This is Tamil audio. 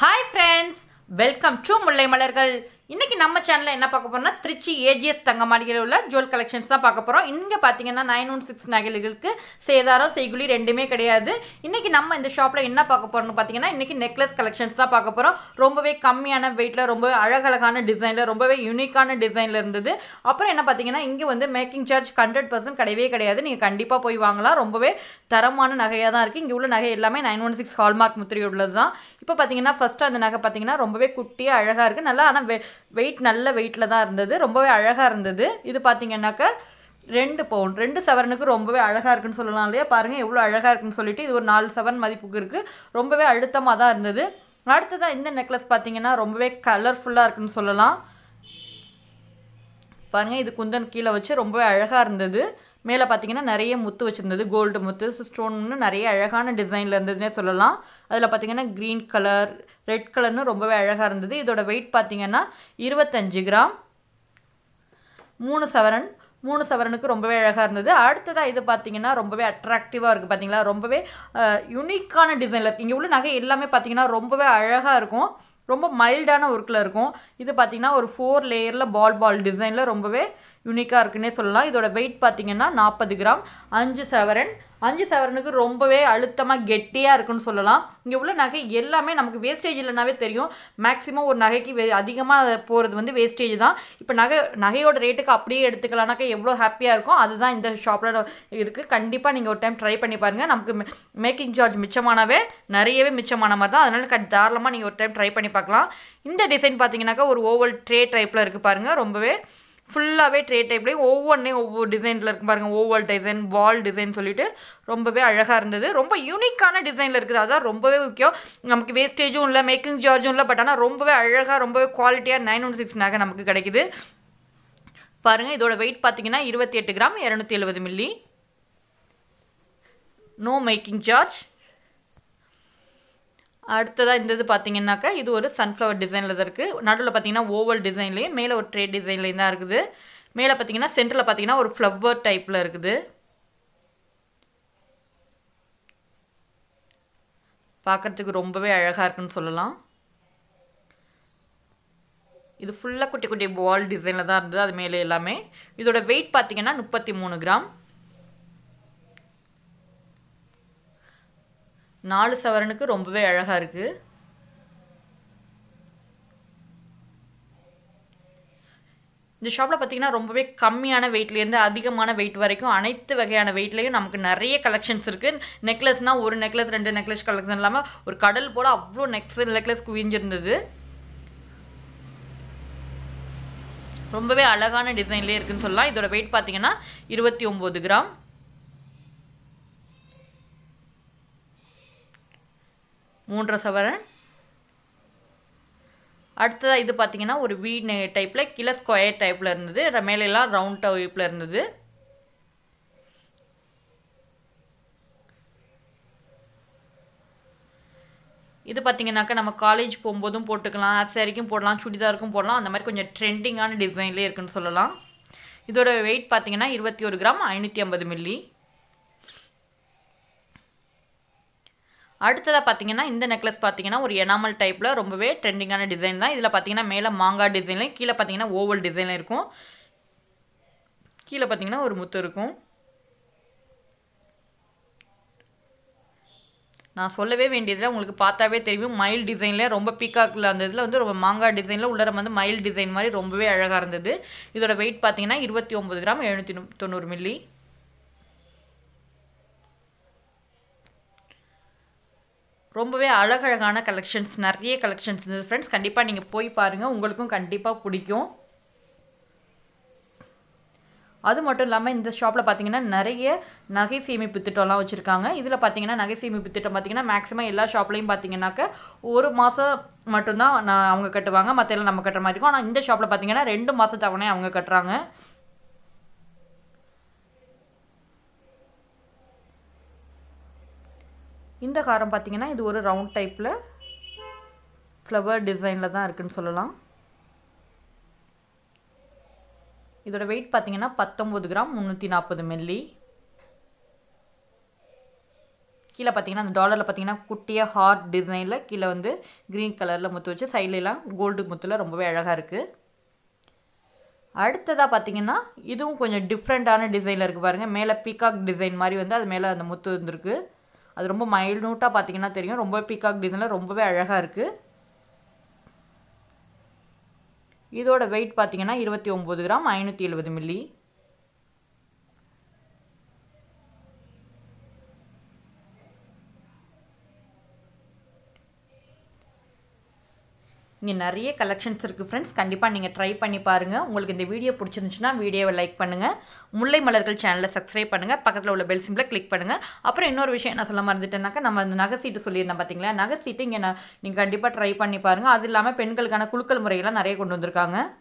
hi friends welcome to Mullai Malargal இன்றைக்கி நம்ம சேனலில் என்ன பார்க்க போகிறோம்னா திருச்சி ஏஜிஎஸ் தங்க மாளிகையில் உள்ள ஜுவல் கலெக்ஷன்ஸ் தான் பார்க்க போகிறோம் இங்கே பார்த்தீங்கன்னா நைன் ஒன் சிக்ஸ் நகைகளுக்கு சேதாரம் செய்குலி ரெண்டுமே கிடையாது இன்றைக்கி நம்ம இந்த ஷாப்பில் என்ன பார்க்க போகிறோம்னு பார்த்தீங்கன்னா இன்றைக்கி நெக்லஸ் கலெக்ஷன்ஸ் தான் பார்க்க போகிறோம் ரொம்பவே கம்மியான வெயிட்டில் ரொம்பவே அழகழகான டிசைனில் ரொம்பவே யூனிக்கான டிசைனில் இருந்தது அப்புறம் என்ன பார்த்தீங்கன்னா இங்கே வந்து மேக்கிங் சார்ஜ் ஹண்ட்ரட் பர்சன்ட் கிடையவே கிடையாது நீங்கள் கண்டிப்பாக போய் வாங்கலாம் ரொம்பவே தரமான நகையாக தான் இருக்குது இங்கே உள்ள நகை எல்லாமே நைன் ஒன் சிக்ஸ் ஹால்மார்க் முத்திரை உள்ளது தான் இப்போ பார்த்தீங்கன்னா ஃபஸ்ட்டு அந்த நகை பார்த்தீங்கன்னா ரொம்பவே குட்டியாக அழகாக இருக்குது நல்லா ஆனால் வெ வெயிட் நல்ல வெயிட்டில் தான் இருந்தது ரொம்பவே அழகாக இருந்தது இது பார்த்தீங்கன்னாக்கா ரெண்டு பவுன் ரெண்டு செவனுக்கு ரொம்பவே அழகாக இருக்குன்னு சொல்லலாம் இல்லையா பாருங்கள் எவ்வளோ அழகாக இருக்குன்னு சொல்லிட்டு இது ஒரு நாலு செவன் மதிப்புக்கு இருக்குது ரொம்பவே அழுத்தமாக தான் இருந்தது அடுத்ததாக இந்த நெக்லஸ் பார்த்தீங்கன்னா ரொம்பவே கலர்ஃபுல்லாக இருக்குன்னு சொல்லலாம் பாருங்கள் இது குந்தன் கீழே வச்சு ரொம்பவே அழகாக இருந்தது மேலே பார்த்தீங்கன்னா நிறைய முத்து வச்சுருந்தது கோல்டு முத்து ஸ்டோன்னு நிறைய அழகான டிசைனில் இருந்ததுன்னே சொல்லலாம் அதில் பார்த்தீங்கன்னா க்ரீன் கலர் ரெட் கலர்னு ரொம்பவே அழகாக இருந்தது இதோட வெயிட் பார்த்தீங்கன்னா இருபத்தஞ்சு கிராம் மூணு சவரன் மூணு சவரனுக்கு ரொம்பவே அழகாக இருந்தது அடுத்ததாக இது பார்த்தீங்கன்னா ரொம்பவே அட்ராக்டிவாக இருக்குது பார்த்தீங்களா ரொம்பவே யுனிக்கான டிசைனில் இருக்குது இங்கே உள்ள நகை எல்லாமே பார்த்தீங்கன்னா ரொம்பவே அழகாக இருக்கும் ரொம்ப மைல்டான ஒர்க்கில் இருக்கும் இது பார்த்திங்கன்னா ஒரு ஃபோர் லேயரில் பால் பால் டிசைனில் ரொம்பவே யூனிக்காக இருக்குன்னே சொல்லலாம் இதோட வெயிட் பார்த்திங்கன்னா நாற்பது கிராம் அஞ்சு சவரன் அஞ்சு சவரனுக்கு ரொம்பவே அழுத்தமாக கெட்டியாக இருக்குன்னு சொல்லலாம் இங்கே உள்ள நகை எல்லாமே நமக்கு வேஸ்டேஜ் இல்லைனாவே தெரியும் மேக்ஸிமம் ஒரு நகைக்கு அதிகமாக போகிறது வந்து வேஸ்டேஜ் தான் இப்போ நகை நகையோட ரேட்டுக்கு அப்படியே எடுத்துக்கலாம்னாக்கா எவ்வளோ ஹாப்பியாக இருக்கும் அதுதான் இந்த ஷாப்பில் இருக்குது கண்டிப்பாக நீங்கள் ஒரு டைம் ட்ரை பண்ணி பாருங்கள் நமக்கு மேக்கிங் சார்ஜ் மிச்சமானவே நிறையவே மிச்சமான மாதிரி தான் அதனால் கட் தாராளமாக நீங்கள் ஒரு டைம் ட்ரை பண்ணி பார்க்கலாம் இந்த டிசைன் பார்த்தீங்கன்னாக்கா ஒரு ஓவல் ட்ரே டைப்பில் இருக்குது பாருங்கள் ரொம்பவே ஃபுல்லாகவே ட்ரே டைப்லேயும் ஒவ்வொன்றே ஒவ்வொரு டிசைனில் இருக்கும் பாருங்கள் ஓவல் டிசைன் வால் டிசைன் சொல்லிட்டு ரொம்பவே அழகாக இருந்தது ரொம்ப யூனிக்கான டிசைனில் இருக்குது அதான் ரொம்பவே முக்கியம் நமக்கு வேஸ்டேஜும் இல்லை மேக்கிங் சார்ஜும் இல்லை பட் ஆனால் ரொம்பவே அழகாக ரொம்பவே குவாலிட்டியாக நைன் ஒன் சிக்ஸ் நகை நமக்கு கிடைக்குது பாருங்கள் இதோட வெயிட் பார்த்தீங்கன்னா இருபத்தி எட்டு கிராம் இரநூத்தி எழுபது மில்லி நோ மேக்கிங் சார்ஜ் அடுத்ததாக இந்த இது பார்த்தீங்கன்னாக்கா இது ஒரு சன்ஃப்ளவர் டிசைனில் தான் இருக்குது நடுவில் பார்த்தீங்கன்னா ஓவல் டிசைன்லேயும் மேலே ஒரு ட்ரே டிசைன்லேயும் தான் இருக்குது மேலே பார்த்தீங்கன்னா சென்டரில் பார்த்தீங்கன்னா ஒரு ஃப்ளவர் டைப்பில் இருக்குது பார்க்குறதுக்கு ரொம்பவே அழகாக இருக்குன்னு சொல்லலாம் இது ஃபுல்லாக குட்டி குட்டி பால் டிசைனில் தான் இருந்தது அது மேலே எல்லாமே இதோட வெயிட் பார்த்தீங்கன்னா முப்பத்தி மூணு கிராம் நாலு சவரனுக்கு ரொம்பவே அழகாக இருக்குது இந்த ஷாப்பில் பார்த்திங்கன்னா ரொம்பவே கம்மியான வெயிட்லேருந்து அதிகமான வெயிட் வரைக்கும் அனைத்து வகையான வெயிட்லேயும் நமக்கு நிறைய கலெக்ஷன்ஸ் இருக்குது நெக்லஸ்னால் ஒரு நெக்லஸ் ரெண்டு நெக்லஸ் கலெக்ஷன் இல்லாமல் ஒரு கடல் போல் அவ்வளோ நெக்ஸ் நெக்லஸ் குவிஞ்சிருந்தது ரொம்பவே அழகான டிசைன்லேயே இருக்குதுன்னு சொல்லலாம் இதோட வெயிட் பார்த்திங்கன்னா இருபத்தி ஒம்பது கிராம் மூன்றரை சவரன் அடுத்ததாக இது பார்த்திங்கன்னா ஒரு வீ டைப்பில் கிலோ ஸ்கொயர் டைப்பில் இருந்தது மேலெல்லாம் ரவுண்ட் டைப்பில் இருந்தது இது பார்த்தீங்கன்னாக்கா நம்ம காலேஜ் போகும்போதும் போட்டுக்கலாம் ஆப் சாரிக்கும் போடலாம் சுடிதாருக்கும் போடலாம் அந்த மாதிரி கொஞ்சம் ட்ரெண்டிங்கான டிசைன்லேயே இருக்குதுன்னு சொல்லலாம் இதோட வெயிட் பார்த்திங்கன்னா இருபத்தி ஒரு கிராம் ஐநூற்றி ஐம்பது மில்லி அடுத்ததாக பார்த்தீங்கன்னா இந்த நெக்லஸ் பார்த்தீங்கன்னா ஒரு எனாமல் டைப்பில் ரொம்பவே ட்ரெண்டிங்கான டிசைன் தான் இதில் பார்த்தீங்கன்னா மேலே மாங்காய் டிசைன்லையும் கீழே பார்த்தீங்கன்னா ஓவல் டிசைனில் இருக்கும் கீழே பார்த்தீங்கன்னா ஒரு முத்து இருக்கும் நான் சொல்லவே வேண்டியதில் உங்களுக்கு பார்த்தாவே தெரியும் மயில் டிசைனில் ரொம்ப பீக்காக்கில் அந்த இதில் வந்து ரொம்ப மாங்காய் டிசைனில் உள்ளர வந்து மயில் டிசைன் மாதிரி ரொம்பவே அழகாக இருந்தது இதோட வெயிட் பார்த்தீங்கன்னா இருபத்தி ஒம்பது கிராம் எழுநூற்றி தொண்ணூறு மில்லி ரொம்பவே அழகழகான கலெக்ஷன்ஸ் நிறைய கலெக்ஷன்ஸ் இருந்தது ஃப்ரெண்ட்ஸ் கண்டிப்பாக நீங்கள் போய் பாருங்கள் உங்களுக்கும் கண்டிப்பாக பிடிக்கும் அது மட்டும் இல்லாமல் இந்த ஷாப்பில் பார்த்தீங்கன்னா நிறைய நகை சேமிப்பு திட்டம்லாம் வச்சுருக்காங்க இதில் பார்த்தீங்கன்னா நகை சேமிப்பு திட்டம் பார்த்தீங்கன்னா மேக்ஸிமம் எல்லா ஷாப்லேயும் பார்த்தீங்கன்னாக்க ஒரு மாதம் மட்டும்தான் நான் அவங்க கட்டுவாங்க மற்ற எல்லாம் நம்ம கட்டுற மாதிரி இருக்கும் ஆனால் இந்த ஷாப்பில் பார்த்தீங்கன்னா ரெண்டு மாதம் அவங்க கட்டுறாங்க இந்த காரம் பார்த்திங்கன்னா இது ஒரு ரவுண்ட் டைப்பில் ஃப்ளவர் டிசைனில் தான் இருக்குதுன்னு சொல்லலாம் இதோட வெயிட் பார்த்திங்கன்னா பத்தொம்பது கிராம் முந்நூற்றி நாற்பது மில்லி கீழே பார்த்தீங்கன்னா அந்த டாலரில் பார்த்தீங்கன்னா குட்டியாக ஹார்ட் டிசைனில் கீழே வந்து க்ரீன் கலரில் முத்து வச்சு சைட்லலாம் கோல்டு முத்தில் ரொம்பவே அழகாக இருக்குது அடுத்ததாக பார்த்தீங்கன்னா இதுவும் கொஞ்சம் டிஃப்ரெண்ட்டான டிசைனில் இருக்குது பாருங்கள் மேலே பீகாக் டிசைன் மாதிரி வந்து அது மேலே அந்த முத்து வந்துருக்குது அது ரொம்ப மைல்னூட்டாக பார்த்தீங்கன்னா தெரியும் ரொம்ப பீக்காக் டிசைனில் ரொம்பவே அழகாக இருக்குது இதோட வெயிட் பார்த்தீங்கன்னா இருபத்தி ஒம்பது கிராம் ஐநூற்றி எழுபது மில்லி இங்கே நிறைய கலெக்ஷன்ஸ் இருக்குது ஃப்ரெண்ட்ஸ் கண்டிப்பாக நீங்கள் ட்ரை பண்ணி பாருங்கள் உங்களுக்கு இந்த வீடியோ பிடிச்சிருந்துச்சுன்னா வீடியோவை லைக் பண்ணுங்கள் முல்லை மலர்கள் சேனலை சப்ஸ்கிரைப் பண்ணுங்கள் பக்கத்தில் உள்ள பெல் சிம்பிளை கிளிக் பண்ணுங்கள் அப்புறம் இன்னொரு விஷயம் நான் சொல்ல மறந்துட்டேன்னாக்கா நம்ம அந்த நகை சீட்டு சொல்லியிருந்தேன் பார்த்தீங்களா நகை சீட்டு இங்கே நான் நீங்கள் கண்டிப்பாக ட்ரை பண்ணி பாருங்கள் அது இல்லாமல் பெண்களுக்கான குழுக்கள் முறையெல்லாம் நிறைய கொண்டு வந்திருக்காங்க